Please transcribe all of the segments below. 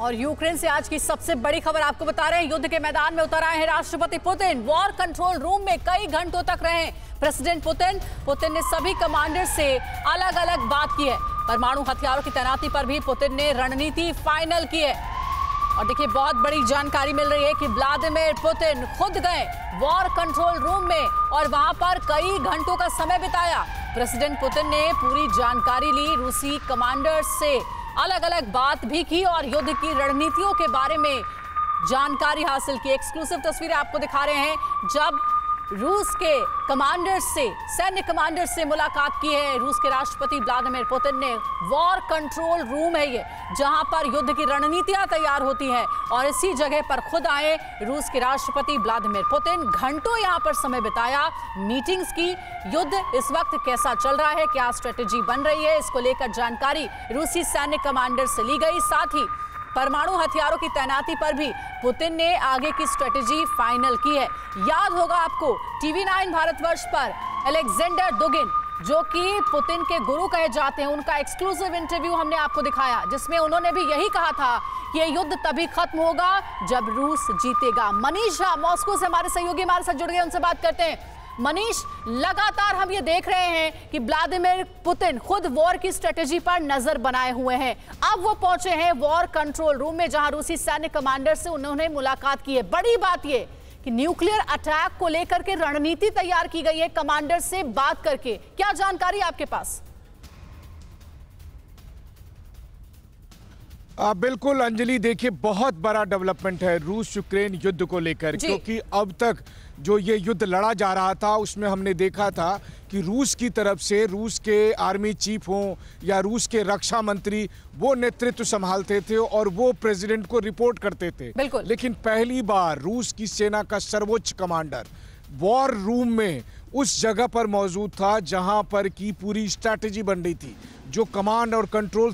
और यूक्रेन से आज की सबसे बड़ी खबर आपको बता रहे हैं युद्ध के मैदान में उतर आए हैं राष्ट्रपति पुतिन वॉर कंट्रोल रूम में कई घंटों तक रहे प्रेसिडेंट पुतिन पुतिन ने सभी कमांडर से अलग अलग बात की है परमाणु हथियारों की तैनाती पर भी पुतिन ने रणनीति फाइनल की है और देखिए बहुत बड़ी जानकारी मिल रही है कि व्लादिमिर पुतिन खुद गए वॉर कंट्रोल रूम में और वहां पर कई घंटों का समय बिताया प्रेसिडेंट पुतिन ने पूरी जानकारी ली रूसी कमांडर से अलग अलग बात भी की और युद्ध की रणनीतियों के बारे में जानकारी हासिल की एक्सक्लूसिव तस्वीरें आपको दिखा रहे हैं जब रूस के कमांडर से सैन्य कमांडर से मुलाकात की है रूस के राष्ट्रपति व्लादिमिर पुतिन ने वॉर कंट्रोल रूम है ये जहां पर युद्ध की रणनीतियां तैयार होती हैं और इसी जगह पर खुद आए रूस के राष्ट्रपति व्लादिमिर पुतिन घंटों यहां पर समय बिताया मीटिंग्स की युद्ध इस वक्त कैसा चल रहा है क्या स्ट्रेटेजी बन रही है इसको लेकर जानकारी रूसी सैन्य कमांडर से ली गई साथ ही परमाणु हथियारों की तैनाती पर भी पुतिन ने आगे की स्ट्रेटेजी फाइनल की है याद होगा आपको टीवी नाइन भारतवर्ष पर अलेक्जेंडर दुगिन जो कि पुतिन के गुरु कहे जाते हैं उनका एक्सक्लूसिव इंटरव्यू हमने आपको दिखाया जिसमें उन्होंने भी यही कहा था कि ये युद्ध तभी खत्म होगा जब रूस जीतेगा मनीष झा मॉस्को से हमारे सहयोगी हमारे साथ जुड़ गए उनसे बात करते हैं मनीष लगातार हम ये देख रहे हैं कि व्लादिमीर पुतिन खुद वॉर की स्ट्रेटेजी पर नजर बनाए हुए हैं अब वो पहुंचे हैं वॉर कंट्रोल रूम में जहां रूसी सैन्य कमांडर से उन्होंने मुलाकात की है बड़ी बात ये कि न्यूक्लियर अटैक को लेकर के रणनीति तैयार की गई है कमांडर से बात करके क्या जानकारी आपके पास आ, बिल्कुल अंजलि देखिए बहुत बड़ा डेवलपमेंट है रूस यूक्रेन युद्ध को लेकर क्योंकि अब तक जो ये युद्ध लड़ा जा रहा था उसमें हमने देखा था कि रूस की तरफ से रूस के आर्मी चीफ हों या रूस के रक्षा मंत्री वो नेतृत्व संभालते थे और वो प्रेसिडेंट को रिपोर्ट करते थे बिल्कुल लेकिन पहली बार रूस की सेना का सर्वोच्च कमांडर वॉर रूम में उस जगह पर मौजूद था जहां पर की पूरी स्ट्रैटेजी बन रही थी जो कमांड और कंट्रोल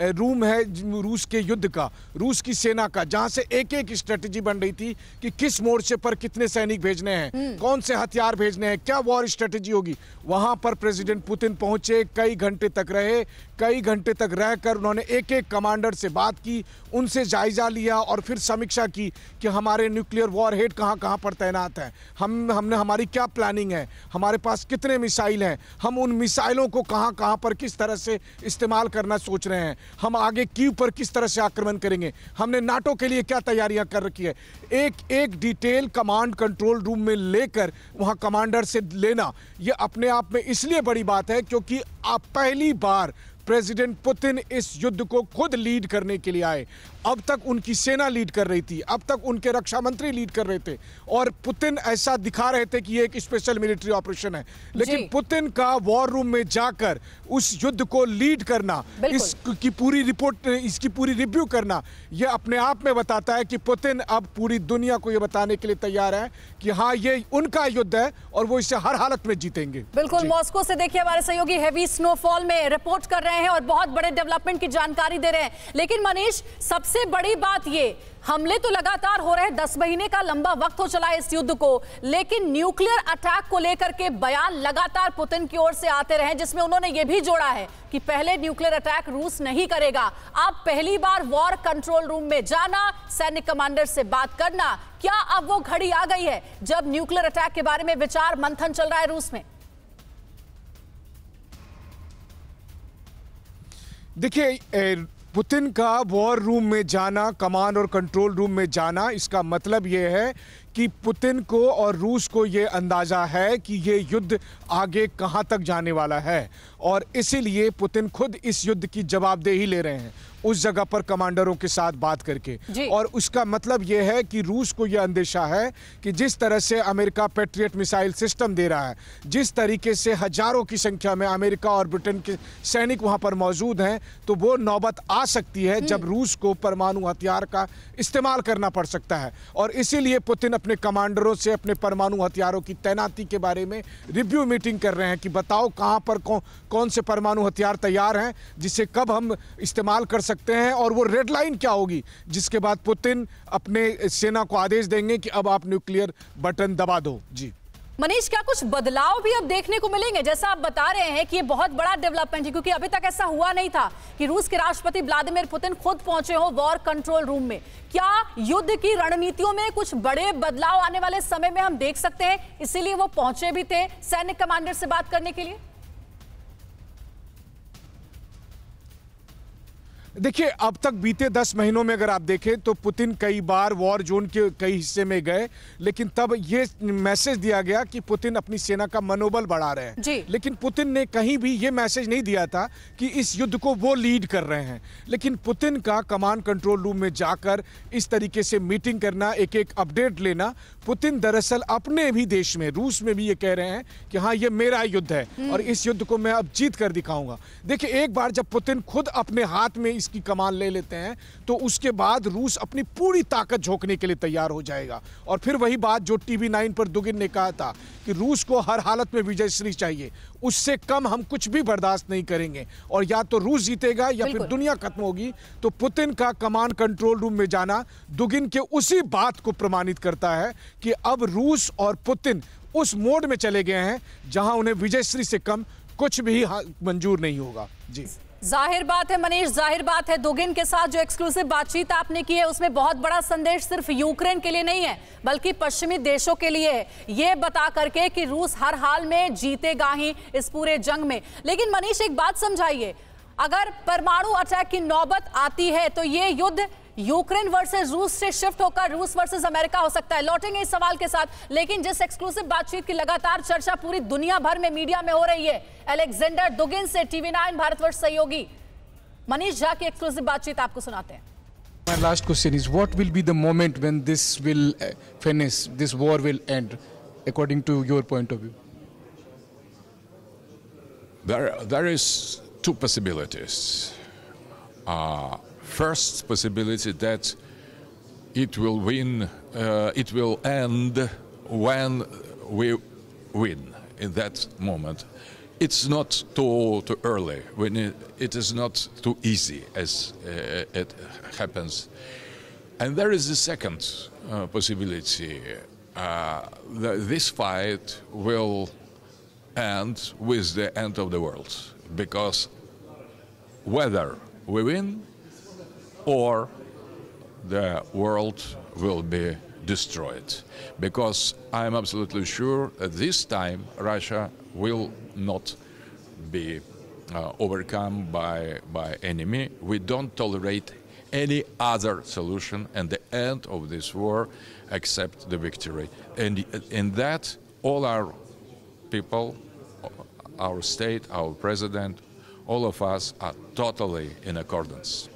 रूम है रूस के युद्ध का रूस की सेना का जहां से एक एक स्ट्रेटजी बन रही थी कि किस मोर्चे पर कितने सैनिक भेजने हैं हम्म। कौन से हथियार भेजने हैं क्या वॉर स्ट्रेटजी होगी वहां पर प्रेसिडेंट पुतिन पहुंचे कई घंटे तक रहे कई घंटे तक रहकर उन्होंने एक एक कमांडर से बात की उनसे जायजा लिया और फिर समीक्षा की कि हमारे न्यूक्लियर वॉर हेड कहाँ कहाँ पर तैनात हैं हम हमने हमारी क्या प्लानिंग है हमारे पास कितने मिसाइल हैं हम उन मिसाइलों को कहाँ कहाँ पर किस तरह से इस्तेमाल करना सोच रहे हैं हम आगे की पर किस तरह से आक्रमण करेंगे हमने नाटो के लिए क्या तैयारियाँ कर रखी है एक एक डिटेल कमांड कंट्रोल रूम में लेकर वहाँ कमांडर से लेना यह अपने आप में इसलिए बड़ी बात है क्योंकि आप पहली बार प्रेसिडेंट पुतिन इस युद्ध को खुद लीड करने के लिए आए अब तक उनकी सेना लीड कर रही थी अब तक उनके रक्षा मंत्री लीड कर रहे थे और पुतिन ऐसा दिखा रहे थे कि ये एक स्पेशल मिलिट्री ऑपरेशन है लेकिन पुतिन का वॉर रूम में जाकर उस युद्ध को लीड करना इसकी पूरी रिपोर्ट इसकी पूरी रिव्यू करना यह अपने आप में बताता है कि पुतिन अब पूरी दुनिया को यह बताने के लिए तैयार है कि हाँ ये उनका युद्ध है और वो इसे हर हालत में जीतेंगे बिल्कुल मॉस्को से देखिए हमारे सहयोगी हैवी स्नोफॉल में रिपोर्ट कर रहे हैं हैं और बहुत बड़े डेवलपमेंट की जानकारी दे रहे हैं लेकिन मनीष सबसे बड़ी बात ये हमले तो लगातार हो रहे हैं दस महीने का लंबा वक्त हो चला है इस युद्ध को लेकिन न्यूक्लियर अटैक को लेकर के बयान लगातार पुतिन की ओर से आते रहे जिसमें उन्होंने ये भी जोड़ा है कि पहले न्यूक्लियर अटैक रूस नहीं करेगा अब पहली बार वॉर कंट्रोल रूम में जाना सैनिक कमांडर से बात करना क्या अब वो घड़ी आ गई है जब न्यूक्लियर अटैक के बारे में विचार मंथन चल रहा है रूस में देखिए पुतिन का वॉर रूम में जाना कमांड और कंट्रोल रूम में जाना इसका मतलब ये है कि पुतिन को और रूस को ये अंदाज़ा है कि ये युद्ध आगे कहाँ तक जाने वाला है और इसीलिए पुतिन खुद इस युद्ध की जवाबदेही ले रहे हैं उस जगह पर कमांडरों के साथ बात करके और उसका मतलब यह है कि रूस को यह अंदेशा है कि जिस तरह से अमेरिका पेट्रियट मिसाइल सिस्टम दे रहा है जिस तरीके से हजारों की संख्या में अमेरिका और ब्रिटेन के सैनिक वहां पर मौजूद हैं तो वो नौबत आ सकती है जब हम्म। रूस को परमाणु हथियार का इस्तेमाल करना पड़ सकता है और इसीलिए पुतिन अपने कमांडरों से अपने परमाणु हथियारों की तैनाती के बारे में रिव्यू मीटिंग कर रहे हैं कि बताओ कहाँ पर कौन कौन से परमाणु हथियार तैयार हैं जिसे कब हम इस्तेमाल कर सकते सकते हैं और वो रेड लाइन क्या होगी जिसके बाद पुतिन अपने सेना को आदेश देंगे कि अब आप न्यूक्लियर बटन दबा दो जी मनीष क्या कुछ बदलाव भी अब देखने को मिलेंगे जैसा आप बता रहे हैं कि ये बहुत बड़ा डेवलपमेंट है क्योंकि अभी तक ऐसा हुआ नहीं था कि रूस के राष्ट्रपति व्लादिमीर पुतिन खुद पहुंचे हो वॉर कंट्रोल रूम में क्या युद्ध की रणनीतियों में कुछ बड़े बदलाव आने वाले समय में हम देख सकते हैं इसीलिए वो पहुंचे भी थे सैनिक कमांडर से बात करने के लिए देखिए अब तक बीते दस महीनों में अगर आप देखें तो पुतिन कई बार वॉर जोन के कई हिस्से में गए लेकिन तब ये मैसेज दिया गया कि पुतिन अपनी सेना का मनोबल बढ़ा रहे हैं लेकिन पुतिन ने कहीं भी ये मैसेज नहीं दिया था कि इस युद्ध को वो लीड कर रहे हैं लेकिन पुतिन का कमांड कंट्रोल रूम में जाकर इस तरीके से मीटिंग करना एक एक अपडेट लेना पुतिन दरअसल अपने भी देश में रूस में भी ये कह रहे हैं कि हाँ ये मेरा युद्ध है और हम्म। इस युद्ध को मैं अब जीत कर दिखाऊंगा देखिए एक बार जब पुतिन खुद अपने हाथ में ग्रीस की कमान ले लेते हैं तो उसके बाद रूस अपनी पूरी ताकत झोंकने के लिए तैयार हो जाएगा और फिर वही बात जो टीवी नाइन पर दुगिन ने कहा था कि रूस को हर हालत में विजय श्री चाहिए उससे कम हम कुछ भी बर्दाश्त नहीं करेंगे और या तो रूस जीतेगा या फिर दुनिया खत्म होगी तो पुतिन का कमान कंट्रोल रूम में जाना दुगिन के उसी बात को प्रमाणित करता है कि अब रूस और पुतिन उस मोड में चले गए हैं जहां उन्हें विजयश्री से कम कुछ भी मंजूर नहीं होगा जी जाहिर बात है मनीष जाहिर बात है दुगिन के साथ जो एक्सक्लूसिव बातचीत आपने की है उसमें बहुत बड़ा संदेश सिर्फ यूक्रेन के लिए नहीं है बल्कि पश्चिमी देशों के लिए है ये बता करके कि रूस हर हाल में जीतेगा ही इस पूरे जंग में लेकिन मनीष एक बात समझाइए अगर परमाणु अटैक की नौबत आती है तो ये युद्ध यूक्रेन वर्सेस रूस से शिफ्ट होकर रूस वर्सेस अमेरिका हो सकता है लौटेंगे इस सवाल के साथ लेकिन जिस एक्सक्लूसिव बातचीत की लगातार चर्चा पूरी दुनिया भर में मीडिया में हो रही है एलेक्जेंडर दुगिन से टीवी नाइन भारतवर्ष सहयोगी मनीष झा की एक्सक्लूसिव बातचीत आपको सुनाते हैं My last question is what will be the moment when this will uh, finish this war will end according to your point of view There there is two possibilities uh, first possibility that it will win, uh, it will end when we win in that moment. It's not too, too early, when it, it is not too easy as uh, it happens. And there is the second uh, possibility. Uh, the, this fight will end with the end of the world because whether we win or the world will be destroyed. Because I am absolutely sure that this time Russia will not be uh, overcome by, by enemy. We don't tolerate any other solution and the end of this war except the victory. And in that, all our people, our state, our president, all of us are totally in accordance.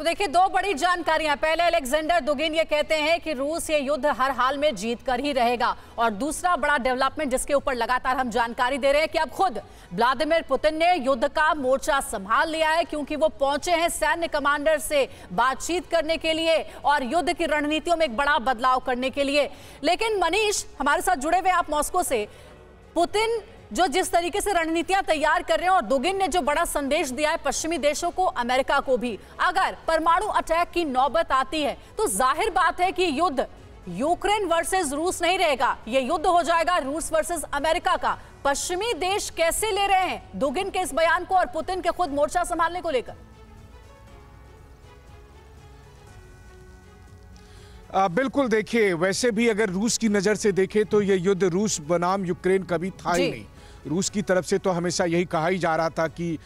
तो देखिए दो बड़ी जानकारियां पहले Alexander दुगिन ये कहते हैं कि रूस ये युद्ध हर हाल में जीत कर ही रहेगा और दूसरा बड़ा डेवलपमेंट जिसके ऊपर लगातार हम जानकारी दे रहे हैं कि अब खुद व्लादिमीर पुतिन ने युद्ध का मोर्चा संभाल लिया है क्योंकि वो पहुंचे हैं सैन्य कमांडर से बातचीत करने के लिए और युद्ध की रणनीतियों में एक बड़ा बदलाव करने के लिए लेकिन मनीष हमारे साथ जुड़े हुए आप मॉस्को से पुतिन जो जिस तरीके से रणनीतियां तैयार कर रहे हैं और दुगिन ने जो बड़ा संदेश दिया है पश्चिमी देशों को अमेरिका को भी अगर परमाणु अटैक की नौबत आती है तो जाहिर बात है कि युद्ध यूक्रेन वर्सेस रूस नहीं रहेगा ये युद्ध हो जाएगा रूस वर्सेस अमेरिका का पश्चिमी देश कैसे ले रहे हैं दुगिन के इस बयान को और पुतिन के खुद मोर्चा संभालने को लेकर आ, बिल्कुल देखिए वैसे भी अगर रूस की नज़र से देखें तो यह युद्ध रूस बनाम यूक्रेन कभी था ही नहीं रूस की तरफ से तो हमेशा यही कहा ही जा रहा था कि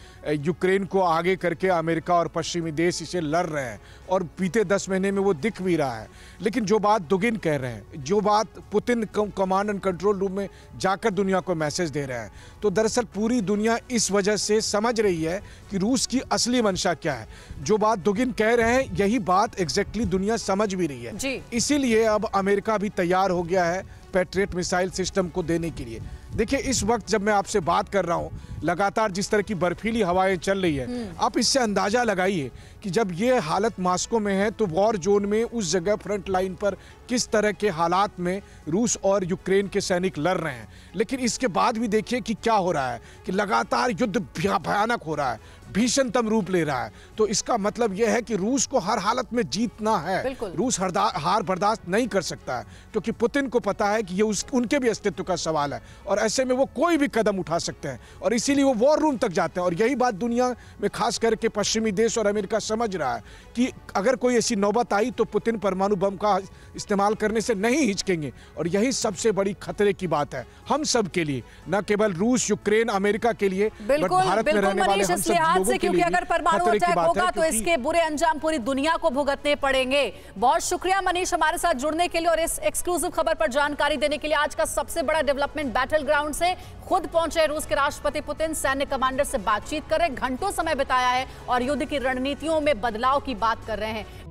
यूक्रेन को आगे करके अमेरिका और पश्चिमी देश इसे लड़ रहे हैं और बीते दस महीने में वो दिख भी रहा है लेकिन जो बात दुगिन कह रहे हैं जो बात Putin command and control room में जाकर दुनिया को मैसेज दे रहे हैं तो दरअसल पूरी दुनिया इस वजह से समझ रही है कि रूस की असली मंशा क्या है जो बात दुगिन कह रहे हैं यही बात एग्जैक्टली दुनिया समझ भी रही है इसीलिए अब अमेरिका भी तैयार हो गया है पैट्रेट मिसाइल सिस्टम को देने के लिए देखिए इस वक्त जब मैं आपसे बात कर रहा हूँ लगातार जिस तरह की बर्फीली हवाएं चल रही है हम्म। आप इससे अंदाजा लगाइए कि जब ये हालत मास्को में है तो वॉर जोन में उस जगह फ्रंट लाइन पर किस तरह के हालात में रूस और यूक्रेन के सैनिक लड़ रहे हैं लेकिन इसके बाद भी देखिए कि क्या हो रहा है कि लगातार युद्ध भयानक हो रहा है भीषणतम रूप ले रहा है तो इसका मतलब यह है कि रूस को हर हालत में जीतना है रूस हार बर्दाश्त नहीं कर सकता है क्योंकि पुतिन को पता है कि ये उस उनके भी अस्तित्व का सवाल है और ऐसे में वो कोई भी कदम उठा सकते हैं और इसीलिए वो वॉर रूम तक जाते हैं और यही बात दुनिया में खास करके पश्चिमी देश और अमेरिका समझ रहा है कि अगर कोई ऐसी नौबत आई तो पुतिन परमाणु बम का इस्तेमाल करने से नहीं हिचकेंगे और यही सबसे बड़ी खतरे की बात है हम सब के लिए न केवल रूस यूक्रेन अमेरिका के लिए भारत में रहने वाले हम सब से क्योंकि अगर परमाणु अटैक होगा तो इसके बुरे अंजाम पूरी दुनिया को भुगतने पड़ेंगे बहुत शुक्रिया मनीष हमारे साथ जुड़ने के लिए और इस एक्सक्लूसिव खबर पर जानकारी देने के लिए आज का सबसे बड़ा डेवलपमेंट बैटल ग्राउंड से खुद पहुंचे रूस के राष्ट्रपति पुतिन सैन्य कमांडर से बातचीत कर रहे घंटों समय बिताया है और युद्ध की रणनीतियों में बदलाव की बात कर रहे हैं